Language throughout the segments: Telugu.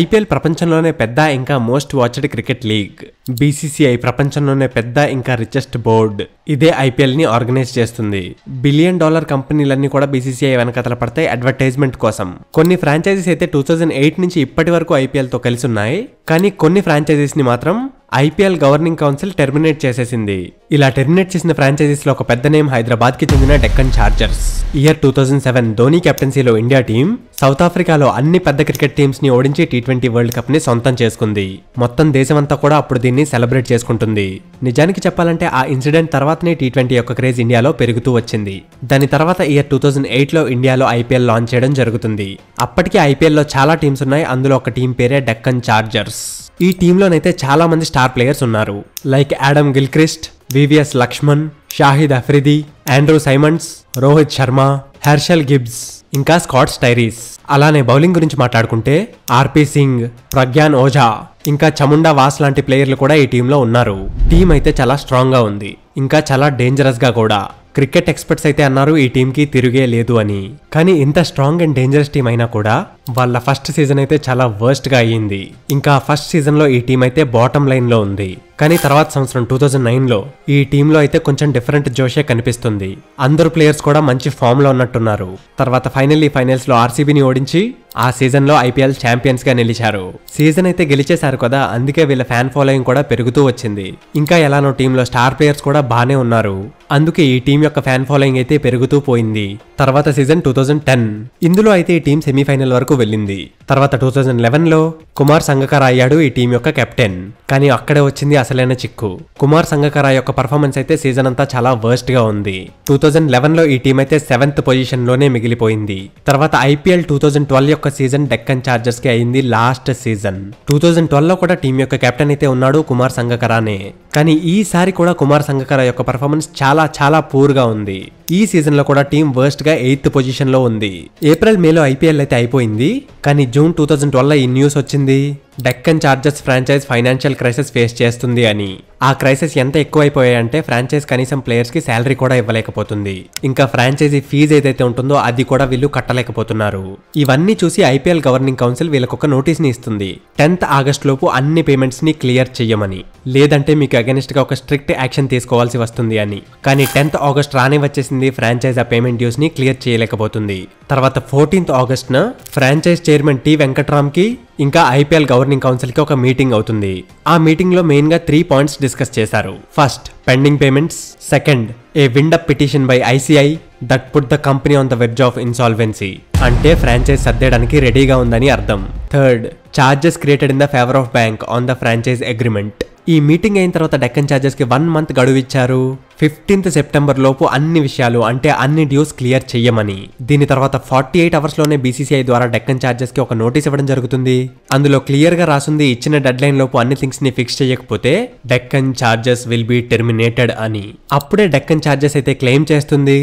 ఐపీఎల్ ప్రపంచంలోనే పెద్ద ఇంకా most watched cricket league BCCI ప్రపంచంలోనే పెద్ద ఇంకా రిచెస్ట్ బోర్డ్ ఇదే ఐపీఎల్ని ఆర్గనైజ్ చేస్తుంది బిలియన్ డాలర్ కంపెనీలన్నీ కూడా బీసీసీఐ వెనకతల పడతాయి అడ్వర్టైజ్మెంట్ కోసం కొన్ని ఫ్రాంచైజీస్ అయితే టూ థౌజండ్ ఎయిట్ నుంచి ఇప్పటి వరకు ఐపీఎల్తో కలిసి ఉన్నాయి కానీ కొన్ని ఫ్రాంచైజీస్ని మాత్రం ఐపీఎల్ గవర్నింగ్ కౌన్సిల్ టెర్మినేట్ చేసేసింది ఇలా టెర్మినేట్ చేసిన ఫ్రాంచైజీస్లో ఒక పెద్ద నేమ్ హైదరాబాద్ కి చెందిన Deccan Chargers year two thousand seven Dhoni కెప్టెన్సీలో ఇండియా టీం సౌత్ ఆఫ్రికాలో అన్ని పెద్ద క్రికెట్ టీమ్స్ని ఓడించి టీ ట్వంటీ వరల్డ్ కప్ని సొంతం చేసుకుంది మొత్తం దేశమంతా కూడా అప్పుడు దీన్ని సెలబ్రేట్ చేసుకుంటుంది నిజానికి చెప్పాలంటే ఆ ఇన్సిడెంట్ తర్వాతనే టీ ట్వంటీ యొక్క క్రేజ్ ఇండియాలో పెరుగుతూ వచ్చింది దాని తర్వాత ఇయర్ టూ థౌజండ్ లో ఇండియాలో ఐపీఎల్ లాంచ్ చేయడం జరుగుతుంది అప్పటికే లో చాలా టీమ్స్ ఉన్నాయి అందులో ఒక టీం పేరే డెక్కన్ చార్జర్స్ ఈ టీంలోనైతే చాలా మంది స్టార్ స్టార్ ప్లేయర్స్ ఉన్నారు like Adam Gilchrist V V S Laxman Shahid Afridi Andrew Symonds Rohit Sharma Herschelle Gibbs ఇంకా స్కాట్స్ టైరీస్ అలానే బౌలింగ్ గురించి మాట్లాడుకుంటే ఆర్పీ సింగ్ ప్రజ్ఞాన్ ఓజా ఇంకా చముండా వాస్ లాంటి ప్లేయర్లు కూడా ఈ టీంలో ఉన్నారు టీం అయితే చాలా స్ట్రాంగ్గా ఉంది ఇంకా చాలా డేంజరస్గా కూడా క్రికెట్ ఎక్స్పర్ట్స్ అయితే అన్నారు ఈ టీంకి తిరిగే లేదు అని కానీ ఇంత స్ట్రాంగ్ అండ్ డేంజరస్ టీం అయినా కూడా వాళ్ళ ఫస్ట్ సీజన్ అయితే చాలా వర్స్ట్గా అయ్యింది ఇంకా ఫస్ట్ సీజన్లో ఈ టీం అయితే బాటమ్ లైన్లో ఉంది కానీ తర్వాత సంవత్సరం టూ థౌజండ్ నైన్లో ఈ టీంలో అయితే కొంచెం డిఫరెంట్ జోషే కనిపిస్తుంది అందరు ప్లేయర్స్ కూడా మంచి ఫామ్లో ఉన్నట్టున్నారు తర్వాత ఫైనల్లీ ఫైనల్స్లో ఆర్సీబీని ఓడించి ఆ సీజన్లో ఐపీఎల్ ఛాంపియన్స్గా నిలిచారు సీజన్ అయితే గెలిచేశారు కదా అందుకే వీళ్ళ ఫ్యాన్ ఫాలోయింగ్ కూడా పెరుగుతూ వచ్చింది ఇంకా ఎలానో టీంలో స్టార్ ప్లేయర్స్ కూడా బాగానే ఉన్నారు అందుకే ఈ టీం యొక్క ఫ్యాన్ ఫాలోయింగ్ అయితే పెరుగుతూ పోయింది తర్వాత సీజన్ టూ థౌజండ్ టెన్ ఇందులో అయితే ఈ టీం సెమీఫైనల్ వరకు వెళ్ళింది తర్వాత టూ థౌజండ్ లెవెన్లో కుమార్ సంగకర అయ్యాడు ఈ టీం యొక్క కెప్టెన్ కానీ అక్కడే వచ్చింది అసలైన చిక్కు కుమార్ సంగకర యొక్క పర్ఫార్మెన్స్ అయితే సీజన్ అంతా చాలా వర్స్ట్ గా ఉంది టూ థౌజండ్ లెవెన్లో ఈ టీం అయితే సెవెంత్ పొజిషన్ లోనే మిగిలిపోయింది తర్వాత ఐపీఎల్ టూ థౌజండ్ ట్వెల్వ్ యొక్క సీజన్ డెక్కన్ చార్జర్స్ కి అయింది last season two thousand twelve లో కూడా టీం యొక్క కెప్టెన్ అయితే ఉన్నాడు కుమార్ సంగకరానే కానీ ఈసారి కూడా కుమార్ సంగకర యొక్క పర్ఫార్మెన్స్ చాలా చాలా పూర్గా ఉంది ఈ సీజన్లో కూడా టీం గా ఎయిత్ పొజిషన్లో ఉంది ఏప్రిల్ మేలో ఐపీఎల్ అయితే అయిపోయింది కానీ జూన్ టూ థౌజండ్ ట్వెల్వ్లో ఈ న్యూస్ వచ్చింది Deccan Chargers franchise financial crisis face చేస్తుంది అని ఆ క్రైసిస్ ఎంత ఎక్కువైపోయాయంటే ఫ్రాంచైజ్ కనీసం ప్లేయర్స్కి శాలరీ కూడా ఇవ్వలేకపోతుంది ఇంకా ఫ్రాంచైజీ ఫీజు ఏదైతే ఉంటుందో అది కూడా వీళ్ళు కట్టలేకపోతున్నారు ఇవన్నీ చూసి ఐపీఎల్ గవర్నింగ్ కౌన్సిల్ వీళ్ళకొక నోటీస్ని ఇస్తుంది టెన్త్ ఆగస్ట్ లోపు అన్ని పేమెంట్స్ని క్లియర్ చేయమని లేదంటే మీకు అగెనిస్ట్గా ఒక స్ట్రిక్ట్ యాక్షన్ తీసుకోవాల్సి వస్తుంది అని కానీ టెన్త్ ఆగస్ట్ రానే వచ్చేసింది ఫ్రాంచైజ్ ఆ పేమెంట్ డ్యూస్ని క్లియర్ చేయలేకపోతుంది తర్వాత ఫోర్టీన్త్ ఆగస్ట్న ఫ్రాంచైజ్ చైర్మన్ టి వెంకట్రామ్కి ఇంకా ఐపీఎల్ గవర్నింగ్ కౌన్సిల్కి ఒక మీటింగ్ అవుతుంది ఆ మీటింగ్లో మెయిన్గా త్రీ పాయింట్స్ డిస్కస్ చేశారు first pending payments second a windup petition by ICI that put the company on the wedge of insolvency అంటే ఫ్రాంచైజ్ సర్దేయడానికి రెడీగా ఉందని అర్థం third charges created in the favour of bank on the franchise agreement ఈ మీటింగ్ అయిన తర్వాత డెక్కన్ చార్జెస్కి వన్ మంత్ గడువు ఇచ్చారు ఫిఫ్టీన్త్ సెప్టెంబర్ లోపు అన్ని విషయాలు అంటే అన్ని డ్యూస్ క్లియర్ చేయమని దీని తర్వాత ఫార్టీ ఎయిట్ అవర్స్లోనే బీసీసీఐ ద్వారా డెక్కన్ చార్జెస్కి ఒక నోటీస్ ఇవ్వడం జరుగుతుంది అందులో క్లియర్గా రాసుంది ఇచ్చిన డెడ్ లైన్ లోపు అన్ని థింగ్స్ని ఫిక్స్ చేయకపోతే Deccan charges will be terminated అని అప్పుడే డెక్కన్ ఛార్జెస్ అయితే క్లెయిమ్ చేస్తుంది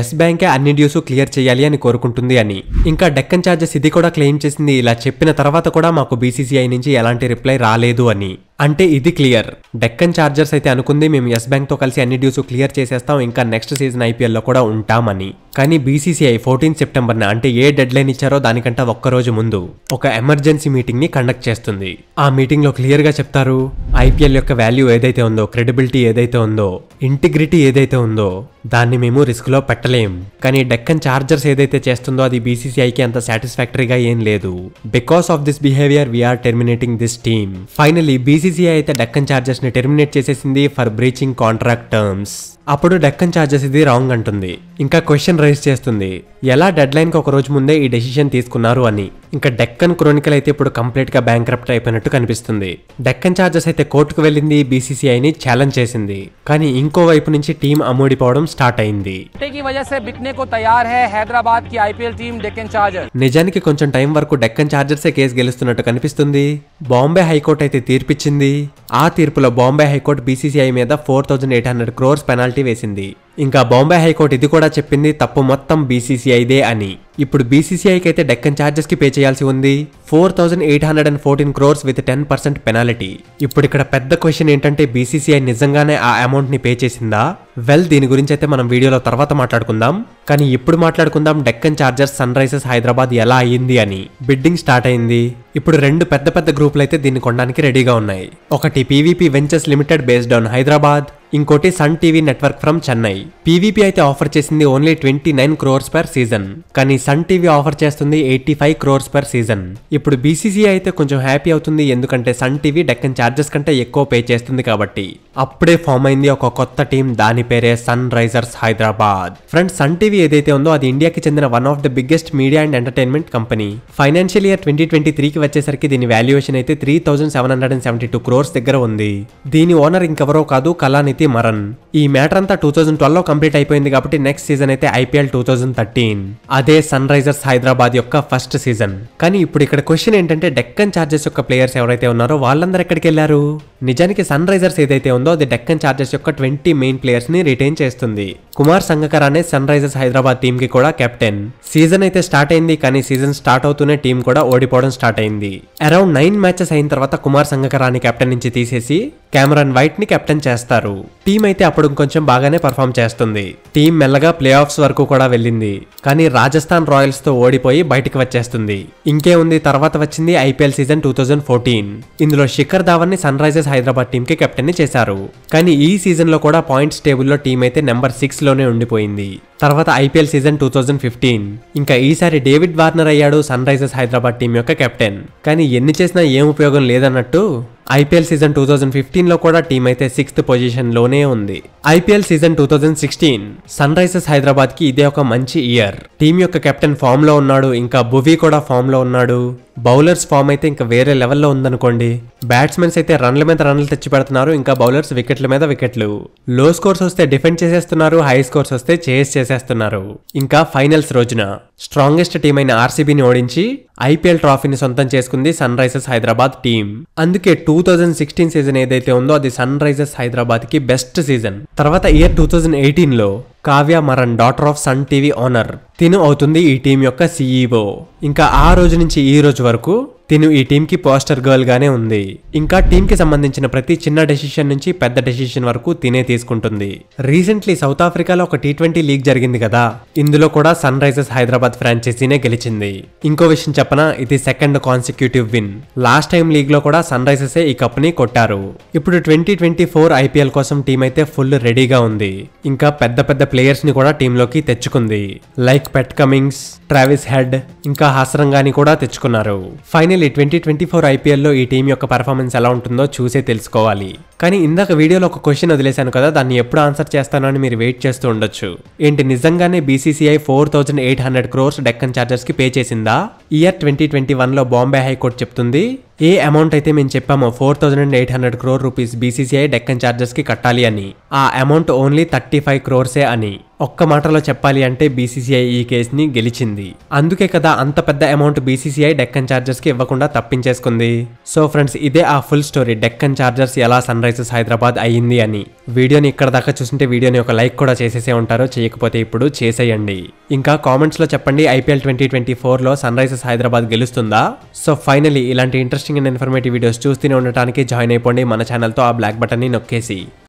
ఎస్ బ్యాంకే అన్ని డ్యూస్ క్లియర్ చేయాలి అని కోరుకుంటుంది అని ఇంకా డెక్కన్ ఛార్జెస్ ఇది కూడా క్లెయిమ్ చేసింది ఇలా చెప్పిన తర్వాత కూడా మాకు బీసీసీఐ నుంచి ఎలాంటి రిప్లై రాలేదు అని అంటే ఇది క్లియర్ డెక్కన్ చార్జర్స్ అయితే అనుకుంది మేము ఎస్ బ్యాంక్తో కలిసి అన్ని డ్యూస్ క్లియర్ చేసేస్తాం ఇంకా నెక్స్ట్ సీజన్ ఐపీఎల్లో కూడా ఉంటామని కానీ బీసీసీఐ ఫోర్టీన్ సెప్టెంబర్న అంటే ఏ డెడ్ లైన్ ఇచ్చారో దానికంటే ఒక్కరోజు ముందు ఒక ఎమర్జెన్సీ మీటింగ్ని కండక్ట్ చేస్తుంది ఆ మీటింగ్లో క్లియర్గా చెప్తారు ఐపీఎల్ యొక్క వాల్యూ ఏదైతే ఉందో క్రెడిబిలిటీ ఏదైతే ఉందో ఇంటిగ్రిటీ ఏదైతే ఉందో దాన్ని మేము రిస్క్లో పెట్టలేం కానీ డెక్కన్ చార్జర్స్ ఏదైతే చేస్తుందో అది బీసీసీఐకి అంత సాటిస్ఫాక్టరీగా ఏం లేదు because of this behaviour we're terminating this team finally BCCI అయితే డెక్కన్ చార్జర్స్ ని టెర్మినేట్ చేసేసింది ఫర్ బ్రీచింగ్ కాంట్రాక్ట్ టర్మ్స్ అప్పుడు డెక్కన్ చార్జెస్ ఇది రాంగ్ అంటుంది ఇంకా క్వశ్చన్ రైజ్ చేస్తుంది ఎలా డెడ్ కి ఒక రోజు ముందే ఈ డెసిషన్ తీసుకున్నారు అని ఇంకా డెక్కన్ క్రోనికల్ అయితే ఇప్పుడు కంప్లీట్గా బ్యాంక్ రప్ట్ అయిపోయినట్టు కనిపిస్తుంది డెక్కన్ చార్జెస్ అయితే కోర్టుకు వెళ్ళింది బీసీసీఐని ఛాలెంజ్ చేసింది కానీ ఇంకోవైపు నుంచి టీం అమ్మోడిపోవడం స్టార్ట్ అయినది దెక్కన్ ఛార్జర్స్ కి వజసే విట్నే కో తయార్ హై హైదరాబాద్ కి ఐపీఎల్ టీమ్ డెక్కన్ ఛార్జర్స్ నిజన్ కి కన్సన్ టైం వర్క్ డెక్కన్ ఛార్జర్స్ సే కేస్ గెలుస్తున్నట్టు కనిపిస్తుంది బాంబే హైకోర్ట్ అయితే తీర్పిచింది ఆ తీర్పుల బాంబే హైకోర్ట్ బీసీసీఐ మీద 4800 కోర్స్ పెనల్టీ వేసింది ఇంకా బాంబే హైకోర్టు ఇది కూడా చెప్పింది తప్పు మొత్తం బీసీసీఐదే అని ఇప్పుడు బీసీసీఐకి అయితే డెక్కన్ ఛార్జెస్ కి పే చేయాల్సి ఉంది four thousand eight hundred and fourteen crores with ten percent penalty ఇప్పుడు ఇక్కడ పెద్ద క్వశ్చన్ ఏంటంటే బీసీసీఐ నిజంగానే ఆ అమౌంట్ ని పే చేసిందా వెల్ దీని గురించి అయితే మనం వీడియోలో తర్వాత మాట్లాడుకుందాం కానీ ఇప్పుడు మాట్లాడుకుందాం Deccan Chargers Sunrisers Hyderabad ఎలా అయ్యింది అని బిడ్డింగ్ స్టార్ట్ అయింది ఇప్పుడు రెండు పెద్ద పెద్ద గ్రూపులు అయితే దీన్ని కొనడానికి రెడీగా ఉన్నాయి ఒకటి PVP Ventures Limited based on Hyderabad ఇంకోటి Sun TV network from Chennai PVP అయితే ఆఫర్ చేసింది only twenty nine crores per season కానీ సన్ టీవీ ఆఫర్ చేస్తుంది eighty five crores per season ఇప్పుడు బీసీసీఐ అయితే కొంచెం హ్యాపీ అవుతుంది ఎందుకంటే సన్ టీవీ డెక్కన్ ఛార్జెస్ కంటే ఎక్కువ పే చేస్తుంది కాబట్టి అప్పుడే ఫామ్ అయింది ఒక కొత్త టీం దాని పేరే Sunrisers Hyderabad friend Sun TV ఏదైతే ఉందో అది ఇండియాకి చెందిన one of the biggest media and entertainment company financial year twenty twenty త్రీకి వచ్చేసరికి దీని వాల్యుయేషన్ అయితే three thousand seven hundred and seventy two crores దగ్గర ఉంది దీని ఓనర్ ఇంకెవరో కాదు కళాని నితి మరన్ ఈ మ్యాటర్ అంతా టూ థౌజండ్ ట్వెల్వ్ లో కంప్లీట్ అయిపోయింది కాబట్టి నెక్స్ట్ సీజన్ అయితే ఐపీఎల్ టూ థౌజండ్ థర్టీన్ అదే సన్ రైజర్స్ హైదరాబాద్ యొక్క ఫస్ట్ సీజన్ కానీ ఇప్పుడు ఇక్కడ క్వశ్చన్ ఏంటంటే డెక్కన్ చార్జెస్ యొక్క ప్లేయర్స్ ఎవరైతే ఉన్నారో వాళ్ళందరూ ఎక్కడికి వెళ్ళారు నిజానికి సన్ రైజర్స్ ఏదైతే ఉందో అది డెక్కన్ చార్జెస్ యొక్క ట్వంటీ మెయిన్ ప్లేయర్స్ ని రిటైన్ చేస్తుంది కుమార్ సంగకర్ అనే సన్ రైజర్స్ హైదరాబాద్ టీమ్ కి కూడా కెప్టెన్ సీజన్ అయితే స్టార్ట్ అయింది కానీ సీజన్ స్టార్ట్ అవుతూనే టీం కూడా ఓడిపోవడం స్టార్ట్ అయింది అరౌండ్ నైన్ మ్యాచెస్ అయిన తర్వాత కుమార్ సంగకర్ కెప్టెన్ నుంచి తీసేసి కెమెరాన్ వైట్ ని కెప్టెన్ చేస్తారు టీం అయితే అప్పుడు కొంచెం బాగానే పర్ఫామ్ చేస్తుంది టీం మెల్లగా ప్లే ఆఫ్స్ వరకు కూడా వెళ్ళింది కానీ రాజస్థాన్ రాయల్స్ తో ఓడిపోయి బయటికి వచ్చేస్తుంది ఇంకే ఉంది తర్వాత వచ్చింది IPL season two thousand fourteen ఇందులో శిఖర్ ధావన్ ని సన్ రైజర్స్ హైదరాబాద్ టీం కి కెప్టెన్ ని చేశారు కానీ ఈ సీజన్ లో కూడా పాయింట్స్ టేబుల్లో టీం అయితే నెంబర్ సిక్స్ లోనే ఉండిపోయింది తర్వాత IPL season two thousand fifteen ఇంకా ఈసారి డేవిడ్ వార్నర్ అయ్యాడు సన్ రైజర్స్ హైదరాబాద్ టీం యొక్క కెప్టెన్ కానీ ఎన్ని చేసినా ఏం ఉపయోగం లేదన్నట్టు ఐపీఎల్ సీజన్ టూ థౌజండ్ ఫిఫ్టీన్లో కూడా టీం అయితే సిక్స్త్ పొజిషన్లోనే ఉంది IPL season two thousand sixteen Sunrisers హైదరాబాద్కి ఇదే ఒక మంచి ఇయర్ టీం యొక్క కెప్టెన్ ఫామ్లో ఉన్నాడు ఇంకా బువీ కూడా ఫామ్లో ఉన్నాడు బౌలర్స్ ఫామ్ అయితే ఇంకా వేరే లెవెల్లో ఉందనుకోండి బ్యాట్స్మెన్స్ అయితే రన్ల మీద రన్లు తెచ్చి పెడుతున్నారు ఇంకా బౌలర్స్ వికెట్ల మీద వికెట్లు లో స్కోర్స్ వస్తే డిఫెండ్ చేసేస్తున్నారు హై స్కోర్స్ వస్తే చేస్ చేసేస్తున్నారు ఇంకా ఫైనల్స్ రోజున స్ట్రాంగెస్ట్ టీం అయిన ఆర్సీబీని ఓడించి ఐపీఎల్ ట్రాఫీని సొంతం చేసుకుంది సన్ రైజర్స్ హైదరాబాద్ టీం అందుకే టూ థౌజండ్ సిక్స్టీన్ సీజన్ ఏదైతే ఉందో అది సన్ రైజర్స్ హైదరాబాద్కి బెస్ట్ సీజన్ తర్వాత ఇయర్ టూ థౌజండ్ ఎయిటీన్లో Kavya Maran daughter of Sun TV owner తిను అవుతుంది ఈ టీం యొక్క సీఈఓ e ఇంకా ఆ రోజు నుంచి ఈ రోజు వరకు తిను ఈ టీంకి పోస్టర్ గానే ఉంది ఇంకా టీంకి సంబంధించిన ప్రతి చిన్న డెసిషన్ నుంచి పెద్ద డెసిషన్ వరకు తినే తీసుకుంటుంది రీసెంట్లీ సౌత్ ఆఫ్రికాలో ఒక టీ ట్వంటీ లీగ్ జరిగింది కదా ఇందులో కూడా సన్ రైజర్స్ హైదరాబాద్ ఫ్రాంచైజీనే గెలిచింది ఇంకో విషయం చెప్పన ఇది second consecutive win last time లీగ్లో కూడా సన్ రైజర్స్ ఈ కప్ని కొట్టారు ఇప్పుడు ట్వంటీ ట్వంటీ ఫోర్ ఐపీఎల్ కోసం టీం అయితే ఫుల్ రెడీగా ఉంది ఇంకా పెద్ద పెద్ద ప్లేయర్స్ని కూడా టీంలోకి తెచ్చుకుంది like Pat Cummins Travis Head ఇంకా హాసరంగాని కూడా తెచ్చుకున్నారు ఫైనల్ ఫైనల్ ఈ ట్వంటీ ట్వంటీ ఫోర్ ఐపీఎల్లో ఈ టీం యొక్క పర్ఫార్మెన్స్ ఎలా ఉంటుందో చూసే తెలుసుకోవాలి కానీ ఇందాక వీడియోలో ఒక క్వశ్చన్ వదిలేశాను కదా దాన్ని ఎప్పుడు ఆన్సర్ చేస్తానో అని మీరు వెయిట్ చేస్తూ ఉండొచ్చు ఏంటి నిజంగానే BCCI four thousand eight hundred crores Deccan కి పే చేసిందా ఇయర్ ట్వంటీ ట్వంటీ వన్లో బాంబే హైకోర్టు చెప్తుంది ఏ అమౌంట్ అయితే మేము చెప్పామో four thousand and eight hundred crore rupees BCCI Deccan చార్జెస్కి కట్టాలి అని ఆ అమౌంట్ ఓన్లీ థర్టీ ఫైవ్ క్రోర్సే అని ఒక్క మాటలో చెప్పాలి అంటే బీసీసీఐ ఈ కేసుని గెలిచింది అందుకే కదా అంత పెద్ద అమౌంట్ బీసీసీఐ డెక్కన్ చార్జర్స్ కి ఇవ్వకుండా తప్పించేసుకుంది సో ఫ్రెండ్స్ ఇదే ఆ ఫుల్ స్టోరీ డెక్కన్ చార్జర్స్ ఎలా సన్ రైజర్స్ హైదరాబాద్ అయ్యింది అని వీడియోని ఇక్కడ దాకా చూసింటే వీడియోని ఒక లైక్ కూడా చేసేసే ఉంటారో చేయకపోతే ఇప్పుడు చేసేయండి ఇంకా కామెంట్స్ లో చెప్పండి ఐపీఎల్ ట్వంటీ ట్వంటీ ఫోర్ లో సన్ రైజర్స్ హైదరాబాద్ గెలుస్తుందా సో ఫైనలీ ఇలాంటి ఇంట్రెస్టింగ్ అండ్ ఇన్ఫర్మేటివ్ వీడియోస్ చూస్తూనే ఉండటానికి జాయిన్ అయిపోండి మన ఛానల్తో ఆ బ్లాక్ బటన్ని నొక్కేసి